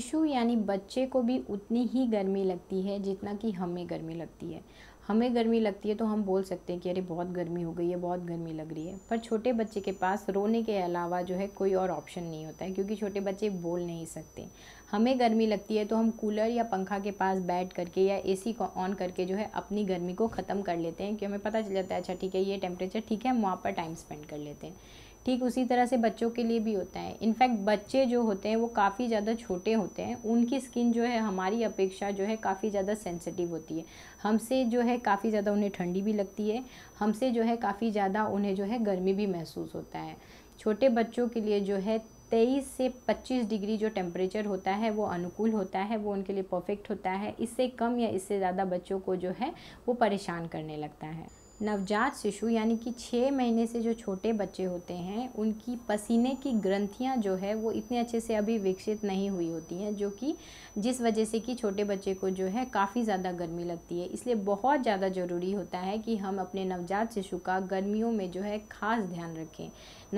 शिशु यानी बच्चे को भी उतनी ही गर्मी लगती है जितना कि हमें गर्मी लगती है हमें गर्मी लगती है तो हम बोल सकते हैं कि अरे बहुत गर्मी हो गई है बहुत गर्मी लग रही है पर छोटे बच्चे के पास रोने के अलावा जो है कोई और ऑप्शन नहीं होता है क्योंकि छोटे बच्चे बोल नहीं सकते हमें गर्मी लगती है तो हम कूलर या पंखा के पास बैठ करके या एसी को ऑन करके जो है अपनी गर्मी को ख़त्म कर लेते हैं कि हमें पता चल जाता है अच्छा ठीक है ये टेम्परेचर ठीक है हम वहाँ पर टाइम स्पेंड कर लेते हैं ठीक उसी तरह से बच्चों के लिए भी होता है इनफैक्ट बच्चे जो होते हैं वो काफ़ी ज़्यादा छोटे होते हैं उनकी स्किन जो है हमारी अपेक्षा जो है काफ़ी ज़्यादा सेंसिटिव होती है हमसे जो है काफ़ी ज़्यादा उन्हें ठंडी भी लगती है हमसे जो है काफ़ी ज़्यादा उन्हें जो है गर्मी भी महसूस होता है छोटे बच्चों के लिए जो है तेईस से पच्चीस डिग्री जो टेम्परेचर होता है वो अनुकूल होता है वो उनके लिए परफेक्ट होता है इससे कम या इससे ज़्यादा बच्चों को जो है वो परेशान करने लगता है नवजात शिशु यानी कि छः महीने से जो छोटे बच्चे होते हैं उनकी पसीने की ग्रंथियाँ जो है वो इतने अच्छे से अभी विकसित नहीं हुई होती हैं जो कि जिस वजह से कि छोटे बच्चे को जो है काफ़ी ज़्यादा गर्मी लगती है इसलिए बहुत ज़्यादा ज़रूरी होता है कि हम अपने नवजात शिशु का गर्मियों में जो है खास ध्यान रखें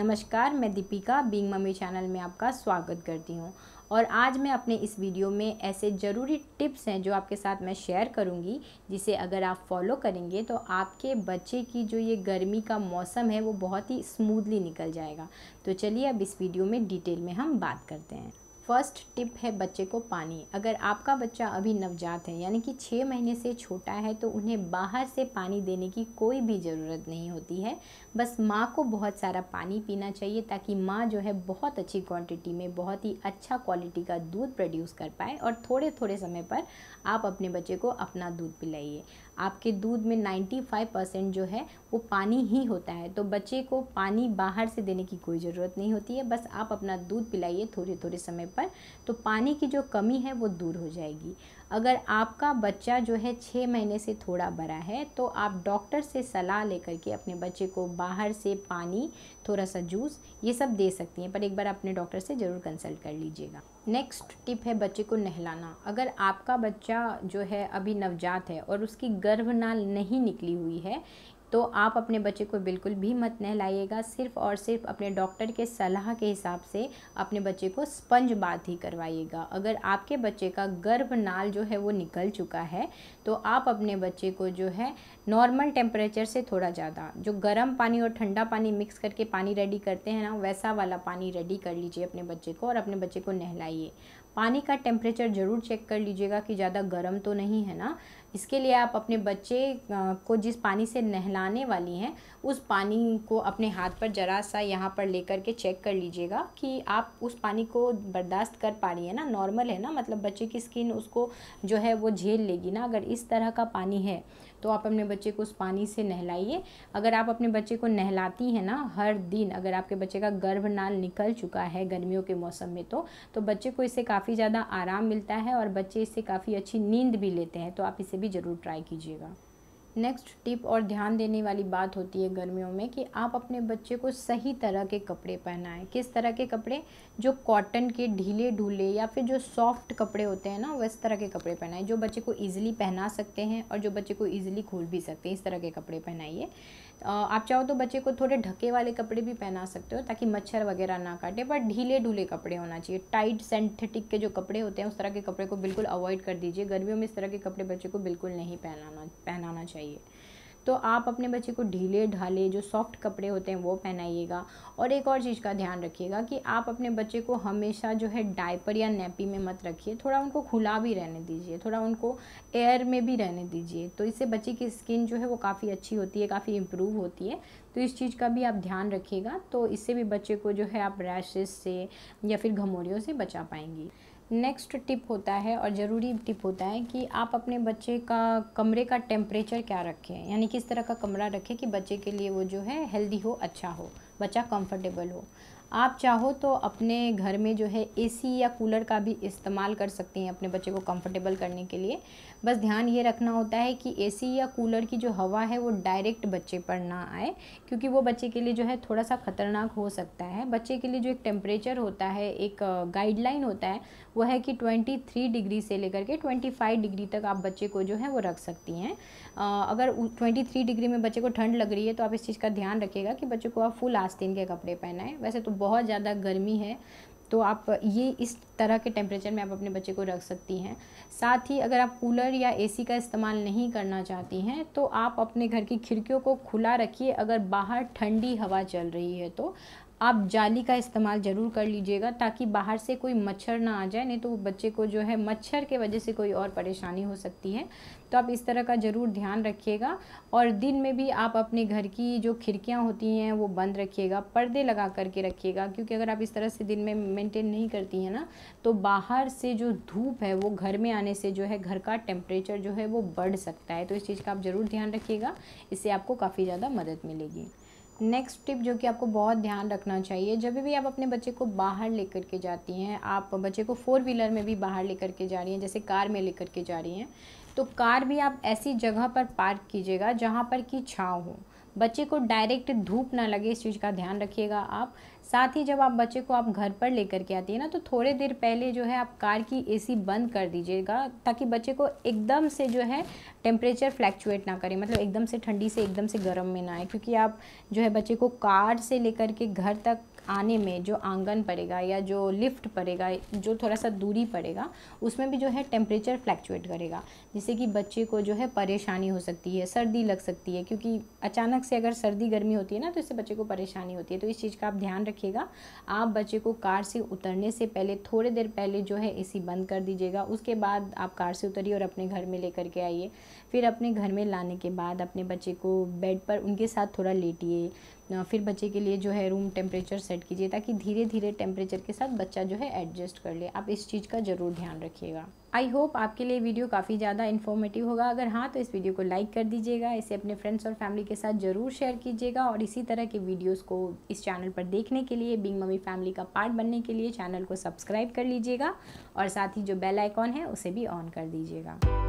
नमस्कार मैं दीपिका बींग मम्मी चैनल में आपका स्वागत करती हूँ और आज मैं अपने इस वीडियो में ऐसे ज़रूरी टिप्स हैं जो आपके साथ मैं शेयर करूँगी जिसे अगर आप फॉलो करेंगे तो आपके बच्चे की जो ये गर्मी का मौसम है वो बहुत ही स्मूदली निकल जाएगा तो चलिए अब इस वीडियो में डिटेल में हम बात करते हैं फर्स्ट टिप है बच्चे को पानी अगर आपका बच्चा अभी नवजात है यानी कि छः महीने से छोटा है तो उन्हें बाहर से पानी देने की कोई भी ज़रूरत नहीं होती है बस माँ को बहुत सारा पानी पीना चाहिए ताकि माँ जो है बहुत अच्छी क्वांटिटी में बहुत ही अच्छा क्वालिटी का दूध प्रोड्यूस कर पाए और थोड़े थोड़े समय पर आप अपने बच्चे को अपना दूध पिलाइए आपके दूध में 95 परसेंट जो है वो पानी ही होता है तो बच्चे को पानी बाहर से देने की कोई ज़रूरत नहीं होती है बस आप अपना दूध पिलाइए थोड़े थोड़े समय पर तो पानी की जो कमी है वो दूर हो जाएगी अगर आपका बच्चा जो है छः महीने से थोड़ा बड़ा है तो आप डॉक्टर से सलाह लेकर के अपने बच्चे को बाहर से पानी थोड़ा सा जूस ये सब दे सकती हैं पर एक बार अपने डॉक्टर से ज़रूर कंसल्ट कर लीजिएगा नेक्स्ट टिप है बच्चे को नहलाना अगर आपका बच्चा जो है अभी नवजात है और उसकी गर्भनाल नहीं निकली हुई है तो आप अपने बच्चे को बिल्कुल भी मत नहलाइएगा सिर्फ और सिर्फ अपने डॉक्टर के सलाह के हिसाब से अपने बच्चे को स्पंज बात ही करवाइएगा अगर आपके बच्चे का गर्भ नाल जो है वो निकल चुका है तो आप अपने बच्चे को जो है नॉर्मल टेम्परेचर से थोड़ा ज़्यादा जो गर्म पानी और ठंडा पानी मिक्स करके पानी रेडी करते हैं ना वैसा वाला पानी रेडी कर लीजिए अपने बच्चे को और अपने बच्चे को नहलाइए पानी का टेम्परेचर ज़रूर चेक कर लीजिएगा कि ज़्यादा गर्म तो नहीं है ना इसके लिए आप अपने बच्चे को जिस पानी से नहलाने वाली हैं उस पानी को अपने हाथ पर ज़रा सा यहाँ पर लेकर के चेक कर लीजिएगा कि आप उस पानी को बर्दाश्त कर पा रही है ना नॉर्मल है ना मतलब बच्चे की स्किन उसको जो है वो झेल लेगी ना अगर इस तरह का पानी है तो आप अपने बच्चे को उस पानी से नहलाइए अगर आप अपने बच्चे को नहलाती हैं ना हर दिन अगर आपके बच्चे का गर्भनाल निकल चुका है गर्मियों के मौसम में तो तो बच्चे को इससे काफ़ी ज़्यादा आराम मिलता है और बच्चे इससे काफ़ी अच्छी नींद भी लेते हैं तो आप इसे भी ज़रूर ट्राई कीजिएगा नेक्स्ट टिप और ध्यान देने वाली बात होती है गर्मियों में कि आप अपने बच्चे को सही तरह के कपड़े पहनाएं किस तरह के कपड़े जो कॉटन के ढीले ढूले या फिर जो सॉफ्ट कपड़े होते हैं ना वैसे तरह के कपड़े पहनाएं जो बच्चे को ईजिली पहना सकते हैं और जो बच्चे को ईजिली खोल भी सकते हैं इस तरह के कपड़े पहनाइए आप चाहो तो बच्चे को थोड़े ढके वाले कपड़े भी पहना सकते हो ताकि मच्छर वगैरह ना काटे पर ढीले ढूले कपड़े होना चाहिए टाइट सेंथेटिक के जो कपड़े होते हैं उस तरह के कपड़े को बिल्कुल अवॉइड कर दीजिए गर्मियों में इस तरह के कपड़े बच्चे को बिल्कुल नहीं पहनाना पहनाना चाहिए तो आप अपने बच्चे को ढीले ढाले जो सॉफ्ट कपड़े होते हैं वो पहनाइएगा और एक और चीज़ का ध्यान रखिएगा कि आप अपने बच्चे को हमेशा जो है डायपर या नैपी में मत रखिए थोड़ा उनको खुला भी रहने दीजिए थोड़ा उनको एयर में भी रहने दीजिए तो इससे बच्चे की स्किन जो है वो काफ़ी अच्छी होती है काफ़ी इम्प्रूव होती है तो इस चीज़ का भी आप ध्यान रखिएगा तो इससे भी बच्चे को जो है आप रैशेज से या फिर घमोरियों से बचा पाएंगी नेक्स्ट टिप होता है और ज़रूरी टिप होता है कि आप अपने बच्चे का कमरे का टेम्परेचर क्या रखें यानी किस तरह का कमरा रखें कि बच्चे के लिए वो जो है हेल्दी हो अच्छा हो बच्चा कंफर्टेबल हो आप चाहो तो अपने घर में जो है एसी या कूलर का भी इस्तेमाल कर सकते हैं अपने बच्चे को कंफर्टेबल करने के लिए बस ध्यान ये रखना होता है कि एसी या कूलर की जो हवा है वो डायरेक्ट बच्चे पर ना आए क्योंकि वो बच्चे के लिए जो है थोड़ा सा ख़तरनाक हो सकता है बच्चे के लिए जो एक टेम्परेचर होता है एक गाइडलाइन होता है वो है कि ट्वेंटी थ्री डिग्री से लेकर के ट्वेंटी फाइव डिग्री तक आप बच्चे को जो है वो रख सकती हैं अगर ट्वेंटी थ्री डिग्री में बच्चे को ठंड लग रही है तो आप इस चीज़ का ध्यान रखिएगा कि बच्चे को आप फुल आस्तीन के कपड़े पहनाएं वैसे तो बहुत ज़्यादा गर्मी है तो आप ये इस तरह के टेम्परेचर में आप अपने बच्चे को रख सकती हैं साथ ही अगर आप कूलर या एसी का इस्तेमाल नहीं करना चाहती हैं तो आप अपने घर की खिड़कियों को खुला रखिए अगर बाहर ठंडी हवा चल रही है तो आप जाली का इस्तेमाल ज़रूर कर लीजिएगा ताकि बाहर से कोई मच्छर ना आ जाए नहीं तो बच्चे को जो है मच्छर के वजह से कोई और परेशानी हो सकती है तो आप इस तरह का ज़रूर ध्यान रखिएगा और दिन में भी आप अपने घर की जो खिड़कियाँ होती हैं वो बंद रखिएगा पर्दे लगा करके रखिएगा क्योंकि अगर आप इस तरह से दिन में मेंटेन नहीं करती हैं ना तो बाहर से जो धूप है वो घर में आने से जो है घर का टेम्परेचर जो है वो बढ़ सकता है तो इस चीज़ का आप ज़रूर ध्यान रखिएगा इससे आपको काफ़ी ज़्यादा मदद मिलेगी नेक्स्ट टिप जो कि आपको बहुत ध्यान रखना चाहिए जब भी आप अपने बच्चे को बाहर लेकर के जाती हैं आप बच्चे को फोर व्हीलर में भी बाहर लेकर के जा रही हैं जैसे कार में लेकर के जा रही हैं तो कार भी आप ऐसी जगह पर पार्क कीजिएगा जहाँ पर कि छाँव हो बच्चे को डायरेक्ट धूप ना लगे इस चीज़ का ध्यान रखिएगा आप साथ ही जब आप बच्चे को आप घर पर लेकर के आती है ना तो थोड़े देर पहले जो है आप कार की एसी बंद कर दीजिएगा ताकि बच्चे को एकदम से जो है टेम्परेचर फ्लैक्चुएट ना करें मतलब एकदम से ठंडी से एकदम से गर्म में ना आए क्योंकि आप जो है बच्चे को कार से लेकर के घर तक आने में जो आंगन पड़ेगा या जो लिफ्ट पड़ेगा जो थोड़ा सा दूरी पड़ेगा उसमें भी जो है टेम्परेचर फ्लैक्चुएट करेगा जिससे कि बच्चे को जो है परेशानी हो सकती है सर्दी लग सकती है क्योंकि अचानक से अगर सर्दी गर्मी होती है ना तो इससे बच्चे को परेशानी होती है तो इस चीज़ का आप ध्यान रखिएगा आप बच्चे को कार से उतरने से पहले थोड़े देर पहले जो है ए बंद कर दीजिएगा उसके बाद आप कार से उतरिए और अपने घर में लेकर के आइए फिर अपने घर में लाने के बाद अपने बच्चे को बेड पर उनके साथ थोड़ा लेटिए फिर बच्चे के लिए जो है रूम टेम्परेचर सेट कीजिए ताकि धीरे धीरे टेम्परेचर के साथ बच्चा जो है एडजस्ट कर ले आप इस चीज़ का ज़रूर ध्यान रखिएगा आई होप आपके लिए वीडियो काफ़ी ज़्यादा इन्फॉर्मेटिव होगा अगर हाँ तो इस वीडियो को लाइक कर दीजिएगा इसे अपने फ्रेंड्स और फैमिली के साथ ज़रूर शेयर कीजिएगा और इसी तरह के वीडियोज़ को इस चैनल पर देखने के लिए बिंग मम्मी फैमिली का पार्ट बनने के लिए चैनल को सब्सक्राइब कर लीजिएगा और साथ ही जो बेल आइकॉन है उसे भी ऑन कर दीजिएगा